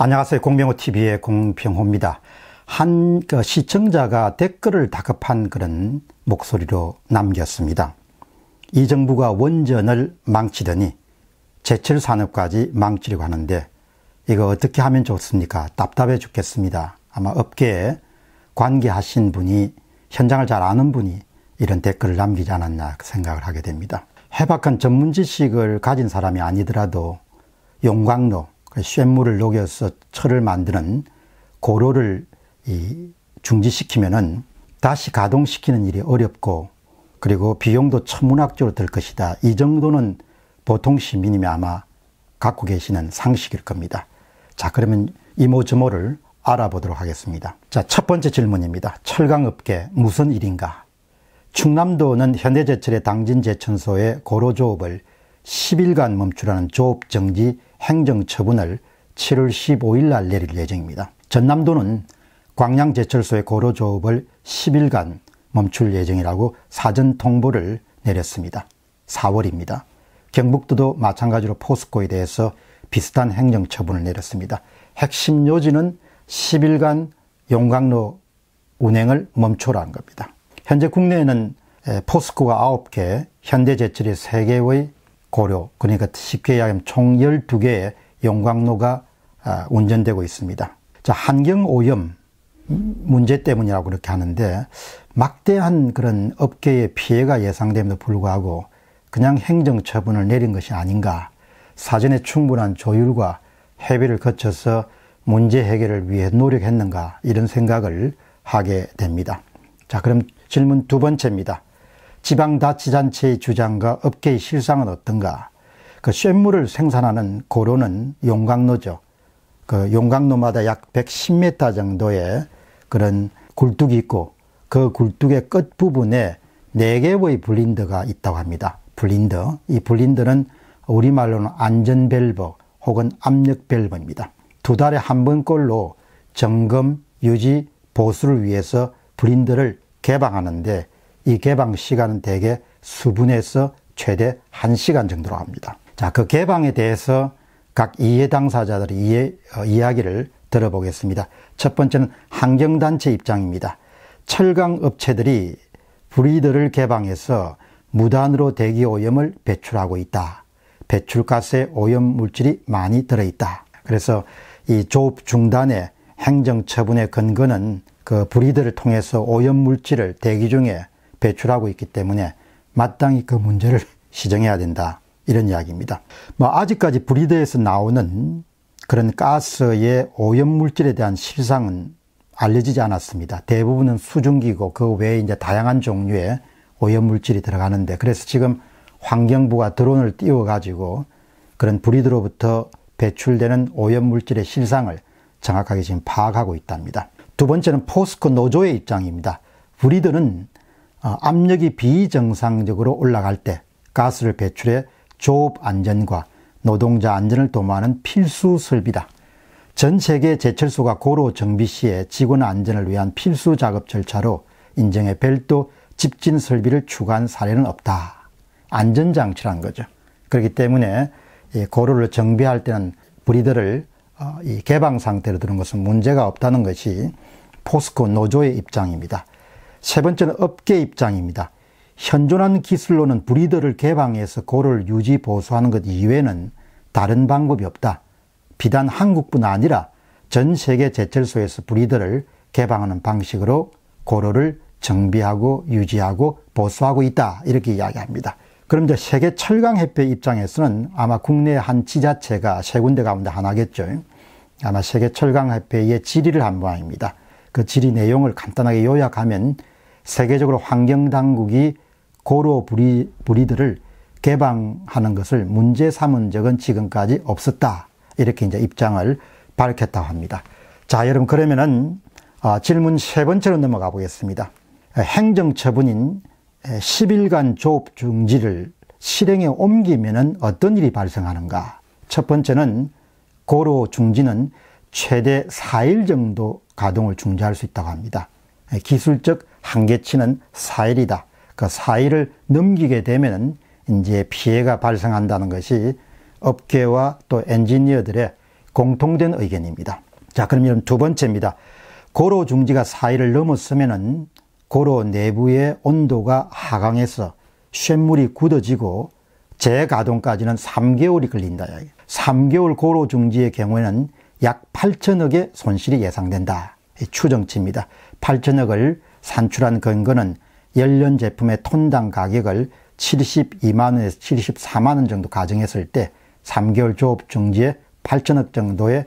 안녕하세요. 공병호TV의 공병호입니다. 한 그 시청자가 댓글을 다급한 그런 목소리로 남겼습니다. 이 정부가 원전을 망치더니 제철 산업까지 망치려고 하는데 이거 어떻게 하면 좋습니까? 답답해 죽겠습니다. 아마 업계에 관계하신 분이 현장을 잘 아는 분이 이런 댓글을 남기지 않았나 그 생각을 하게 됩니다. 해박한 전문 지식을 가진 사람이 아니더라도 용광로 쇳물을 녹여서 철을 만드는 고로를 중지시키면은 다시 가동시키는 일이 어렵고 그리고 비용도 천문학적으로 들 것이다. 이 정도는 보통 시민님이 아마 갖고 계시는 상식일 겁니다. 자, 그러면 이모저모를 알아보도록 하겠습니다. 자, 첫 번째 질문입니다. 철강업계 무슨 일인가? 충남도는 현대제철의 당진제천소의 고로조업을 10일간 멈추라는 조업 정지 행정 처분을 7월 15일 날 내릴 예정입니다. 전남도는 광양제철소의 고로 조업을 10일간 멈출 예정이라고 사전 통보를 내렸습니다. 4월입니다. 경북도도 마찬가지로 포스코에 대해서 비슷한 행정 처분을 내렸습니다. 핵심 요지는 10일간 용광로 운행을 멈춰라는 겁니다. 현재 국내에는 포스코가 9개, 현대제철이 3개의 고려, 그러니까 쉽게 이야기하면 총 12개의 용광로가 아, 운전되고 있습니다. 자, 환경 오염 문제 때문이라고 그렇게 하는데 막대한 그런 업계의 피해가 예상됨에도 불구하고 그냥 행정 처분을 내린 것이 아닌가. 사전에 충분한 조율과 회비를 거쳐서 문제 해결을 위해 노력했는가 이런 생각을 하게 됩니다. 자, 그럼 질문 두 번째입니다. 지방자치단체의 주장과 업계의 실상은 어떤가? 그 쇳물을 생산하는 고로는 용광로죠. 그 용광로마다 약 110m 정도의 그런 굴뚝이 있고 그 굴뚝의 끝 부분에 4 개의 블린더가 있다고 합니다. 블린더이블린더는 우리말로는 안전밸브 혹은 압력밸브입니다. 두 달에 한 번꼴로 점검, 유지, 보수를 위해서 블린더를 개방하는데 이 개방 시간은 대개 수분에서 최대 1시간 정도로 합니다. 자, 그 개방에 대해서 각 이해 당사자들의 이해, 어, 이야기를 들어보겠습니다. 첫 번째는 환경단체 입장입니다. 철강업체들이 브리더를 개방해서 무단으로 대기 오염을 배출하고 있다. 배출가스에 오염 물질이 많이 들어있다. 그래서 이 조업 중단의 행정처분의 근거는 그 브리더를 통해서 오염 물질을 대기 중에 배출하고 있기 때문에 마땅히 그 문제를 시정해야 된다. 이런 이야기입니다. 뭐 아직까지 브리드에서 나오는 그런 가스의 오염물질에 대한 실상은 알려지지 않았습니다. 대부분은 수증기고 그 외에 이제 다양한 종류의 오염물질이 들어가는데 그래서 지금 환경부가 드론을 띄워가지고 그런 브리드로부터 배출되는 오염물질의 실상을 정확하게 지금 파악하고 있답니다. 두 번째는 포스코 노조의 입장입니다. 브리드는 어, 압력이 비정상적으로 올라갈 때 가스를 배출해 조업 안전과 노동자 안전을 도모하는 필수 설비다. 전 세계 제철소가 고로 정비 시에 직원 안전을 위한 필수 작업 절차로 인정해 별도 집진 설비를 추가한 사례는 없다. 안전장치란 거죠. 그렇기 때문에 고로를 정비할 때는 브리더를 어, 개방 상태로 두는 것은 문제가 없다는 것이 포스코 노조의 입장입니다. 세 번째는 업계 입장입니다. 현존한 기술로는 브리더를 개방해서 고를 유지 보수하는 것 이외에는 다른 방법이 없다. 비단 한국뿐 아니라 전 세계 제철소에서 브리더를 개방하는 방식으로 고로를 정비하고 유지하고 보수하고 있다. 이렇게 이야기합니다. 그럼 이제 세계 철강협회 입장에서는 아마 국내 한 지자체가 세 군데 가운데 하나겠죠. 아마 세계 철강협회의 질의를 한 모양입니다. 그 질의 내용을 간단하게 요약하면 세계적으로 환경당국이 고로 부리, 부리들을 개방하는 것을 문제 삼은 적은 지금까지 없었다. 이렇게 이제 입장을 밝혔다고 합니다. 자, 여러분, 그러면은 아, 질문 세 번째로 넘어가 보겠습니다. 행정처분인 10일간 조업 중지를 실행에 옮기면은 어떤 일이 발생하는가? 첫 번째는 고로 중지는 최대 4일 정도 가동을 중지할 수 있다고 합니다. 예, 기술적 한계치는 4일이다. 그 4일을 넘기게 되면 이제 피해가 발생한다는 것이 업계와 또 엔지니어들의 공통된 의견입니다. 자, 그럼 이런 두 번째입니다. 고로 중지가 4일을 넘었으면 고로 내부의 온도가 하강해서 쇳물이 굳어지고 재가동까지는 3개월이 걸린다. 3개월 고로 중지의 경우에는 약 8천억의 손실이 예상된다. 추정치입니다. 8천억을 산출한 근거는 연련 제품의 톤당 가격을 72만원에서 74만원 정도 가정했을 때 3개월 조업 중지에 8천억 정도의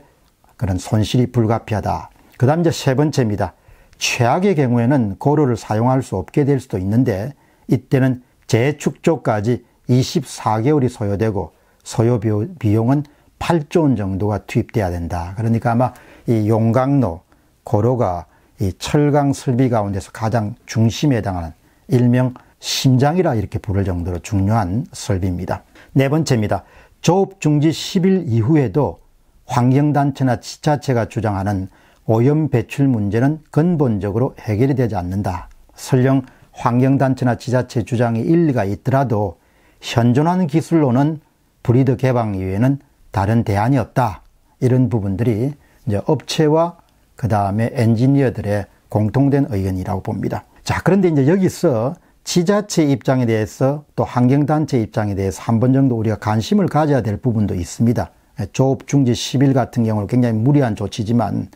그런 손실이 불가피하다. 그 다음 이제 세 번째입니다. 최악의 경우에는 고로를 사용할 수 없게 될 수도 있는데 이때는 재축조까지 24개월이 소요되고 소요 비용은 8조 원 정도가 투입돼야 된다. 그러니까 아마 이 용강로, 고로가 이 철강 설비 가운데서 가장 중심에 해당하는 일명 심장이라 이렇게 부를 정도로 중요한 설비입니다. 네 번째입니다. 조업 중지 10일 이후에도 환경단체나 지자체가 주장하는 오염 배출 문제는 근본적으로 해결이 되지 않는다. 설령 환경단체나 지자체 주장이 일리가 있더라도 현존하는 기술로는 브리드 개방 이후에는 다른 대안이 없다. 이런 부분들이 이제 업체와 그 다음에 엔지니어들의 공통된 의견이라고 봅니다. 자, 그런데 이제 여기서 지자체 입장에 대해서 또 환경단체 입장에 대해서 한 번 정도 우리가 관심을 가져야 될 부분도 있습니다. 조업 중지 10일 같은 경우는 굉장히 무리한 조치지만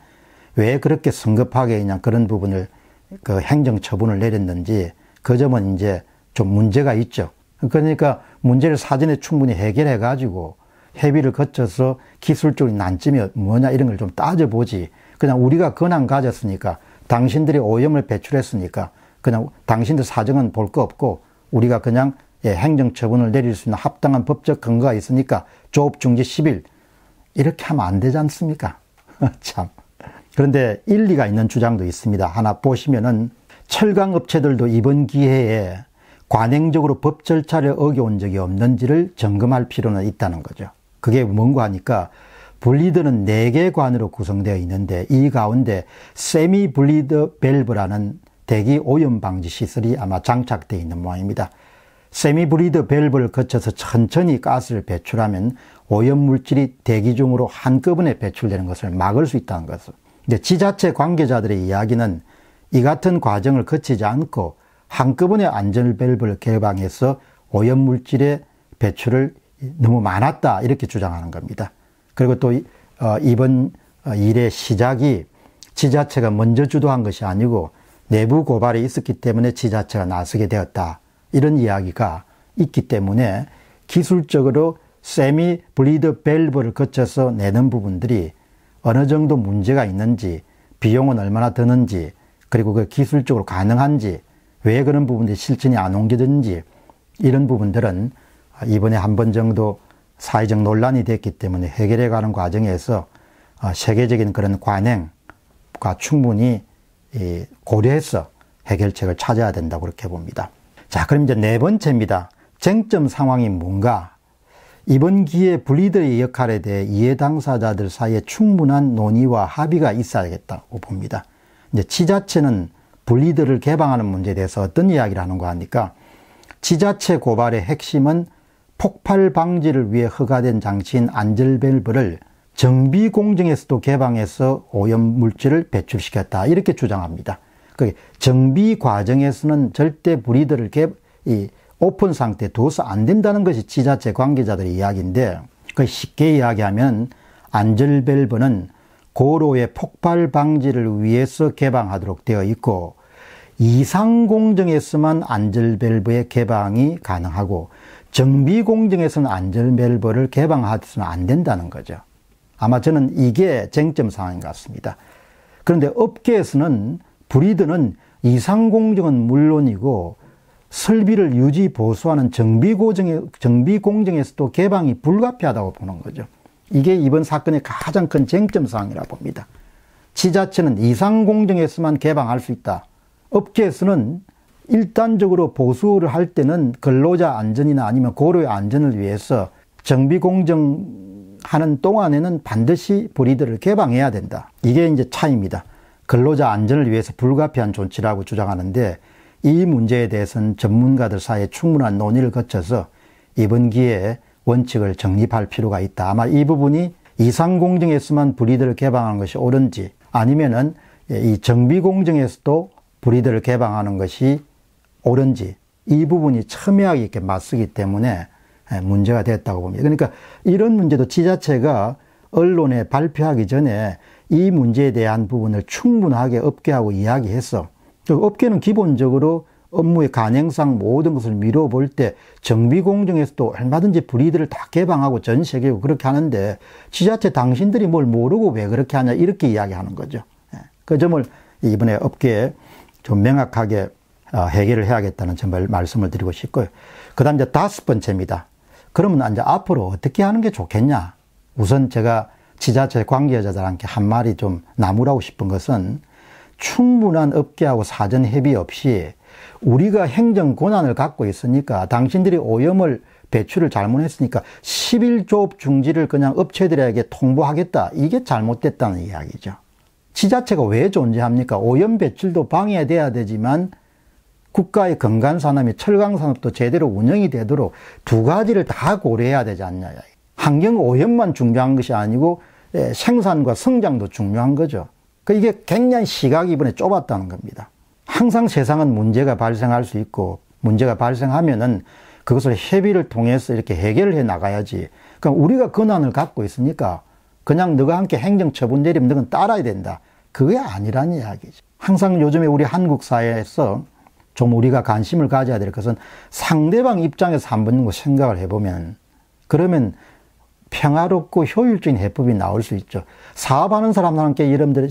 왜 그렇게 성급하게 그냥 그런 부분을 그 행정 처분을 내렸는지 그 점은 이제 좀 문제가 있죠. 그러니까 문제를 사전에 충분히 해결해 가지고 회비를 거쳐서 기술적인 난점이 뭐냐 이런 걸 좀 따져보지. 그냥 우리가 권한 가졌으니까 당신들이 오염을 배출했으니까 그냥 당신들 사정은 볼 거 없고 우리가 그냥 예, 행정처분을 내릴 수 있는 합당한 법적 근거가 있으니까 조업 중지 10일 이렇게 하면 안 되지 않습니까? 참. 그런데 일리가 있는 주장도 있습니다. 하나 보시면은 철강업체들도 이번 기회에 관행적으로 법 절차를 어겨온 적이 없는지를 점검할 필요는 있다는 거죠. 그게 뭔가 하니까 블리드는네개 관으로 구성되어 있는데 이 가운데 세미 블리드 밸브라는 대기 오염 방지 시설이 아마 장착되어 있는 모양입니다. 세미 분리드 밸브를 거쳐서 천천히 가스를 배출하면 오염 물질이 대기 중으로 한꺼번에 배출되는 것을 막을 수 있다는 것을. 근데 지자체 관계자들의 이야기는 이 같은 과정을 거치지 않고 한꺼번에 안전밸브를 개방해서 오염물질의 배출을 너무 많았다 이렇게 주장하는 겁니다. 그리고 또 어, 이번 어, 일의 시작이 지자체가 먼저 주도한 것이 아니고 내부 고발이 있었기 때문에 지자체가 나서게 되었다 이런 이야기가 있기 때문에 기술적으로 세미 블리드 밸브를 거쳐서 내는 부분들이 어느 정도 문제가 있는지 비용은 얼마나 드는지 그리고 그 기술적으로 가능한지 왜 그런 부분들이 실천이 안 옮겨졌는지 이런 부분들은 이번에 한 번 정도 사회적 논란이 됐기 때문에 해결해 가는 과정에서 어, 세계적인 그런 관행과 충분히 고려해서 해결책을 찾아야 된다고 그렇게 봅니다. 자, 그럼 이제 네 번째입니다. 쟁점 상황이 뭔가? 이번 기회에 불리들의 역할에 대해 이해 당사자들 사이에 충분한 논의와 합의가 있어야겠다고 봅니다. 이제 지자체는 분리들을 개방하는 문제에 대해서 어떤 이야기를 하는가 하니까 지자체 고발의 핵심은 폭발 방지를 위해 허가된 장치인 안젤밸브를 정비 공정에서도 개방해서 오염 물질을 배출시켰다 이렇게 주장합니다. 그 정비 과정에서는 절대 브리더를 개, 이 오픈 상태 둬서 안 된다는 것이 지자체 관계자들의 이야기인데 그 쉽게 이야기하면 안절밸브는 고로의 폭발 방지를 위해서 개방하도록 되어 있고 이상 공정에서만 안절밸브의 개방이 가능하고 정비공정에서는 안전벨버를 개방해서는 안 된다는 거죠. 아마 저는 이게 쟁점 사항인 것 같습니다. 그런데 업계에서는 브리드는 이상공정은 물론이고 설비를 유지 보수하는 정비공정에, 서도 개방이 불가피하다고 보는 거죠. 이게 이번 사건의 가장 큰 쟁점 사항이라 봅니다. 지자체는 이상공정에서만 개방할 수 있다. 업계에서는 일단적으로 보수를 할 때는 근로자 안전이나 아니면 고려의 안전을 위해서 정비 공정하는 동안에는 반드시 브리드를 개방해야 된다. 이게 이제 차입니다. 근로자 안전을 위해서 불가피한 조치라고 주장하는데 이 문제에 대해서는 전문가들 사이에 충분한 논의를 거쳐서 이번 기회에 원칙을 정립할 필요가 있다. 아마 이 부분이 이상공정에서만 브리드를 개방하는 것이 옳은지 아니면은 이 정비공정에서도 브리드를 개방하는 것이 옳은지 이 부분이 첨예하게 이렇게 맞서기 때문에 예, 문제가 됐다고 봅니다. 그러니까 이런 문제도 지자체가 언론에 발표하기 전에 이 문제에 대한 부분을 충분하게 업계하고 이야기해서 그 업계는 기본적으로 업무의 간행상 모든 것을 미뤄볼 때 정비공정에서도 얼마든지 불이들을 다 개방하고 전 세계고 그렇게 하는데 지자체 당신들이 뭘 모르고 왜 그렇게 하냐 이렇게 이야기하는 거죠. 예, 그 점을 이번에 업계에 좀 명확하게 어, 해결을 해야겠다는 정말 말씀을 드리고 싶고요. 그 다음 이제 다섯 번째입니다. 그러면 이제 앞으로 어떻게 하는 게 좋겠냐? 우선 제가 지자체 관계자들한테 한 말이 좀 나무라고 싶은 것은 충분한 업계하고 사전 협의 없이 우리가 행정 권한을 갖고 있으니까 당신들이 오염을 배출을 잘못했으니까 11조업 중지를 그냥 업체들에게 통보하겠다. 이게 잘못됐다는 이야기죠. 지자체가 왜 존재합니까? 오염 배출도 방해돼야 되지만 국가의 건강 산업이 철강 산업도 제대로 운영이 되도록 두 가지를 다 고려해야 되지 않냐. 환경 오염만 중요한 것이 아니고 예, 생산과 성장도 중요한 거죠. 그러니까 이게 굉장히 시각이 이번에 좁았다는 겁니다. 항상 세상은 문제가 발생할 수 있고 문제가 발생하면은 그것을 협의를 통해서 이렇게 해결해 을 나가야지. 그럼 우리가 권한을 갖고 있으니까 그냥 너가 함께 행정처분 내리면 너는 따라야 된다. 그게 아니라는 이야기죠. 항상 요즘에 우리 한국 사회에서 좀 우리가 관심을 가져야 될 것은 상대방 입장에서 한번 생각을 해보면 그러면 평화롭고 효율적인 해법이 나올 수 있죠. 사업하는 사람들한테 이름들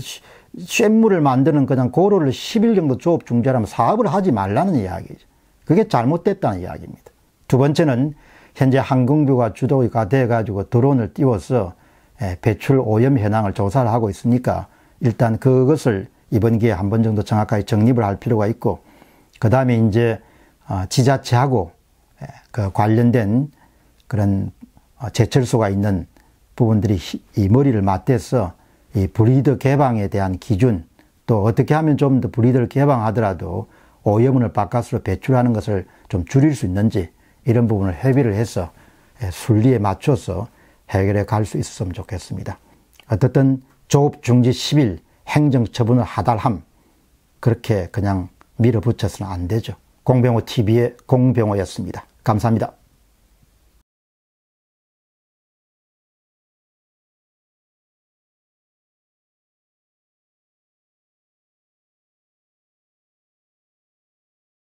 쇠물을 만드는 그냥 고로를 10일 정도 조업 중지하면 사업을 하지 말라는 이야기죠. 그게 잘못됐다는 이야기입니다. 두 번째는 현재 항공부가 주도가 돼가지고 드론을 띄워서 예, 배출 오염 현황을 조사를 하고 있으니까 일단 그것을 이번 기회에 한 번 정도 정확하게 정립을 할 필요가 있고 그 다음에 이제 어, 지자체하고 예, 그 관련된 그런 어, 제철소가 있는 부분들이 이 머리를 맞대서 이 브리더 개방에 대한 기준 또 어떻게 하면 좀 더 브리더를 개방하더라도 오염을 바깥으로 배출하는 것을 좀 줄일 수 있는지 이런 부분을 협의를 해서 예, 순리에 맞춰서 해결해 갈 수 있었으면 좋겠습니다. 어쨌든 조업 중지 10일 행정처분을 하달함 그렇게 그냥 밀어붙여서는 안 되죠. 공병호 TV의 공병호였습니다. 감사합니다.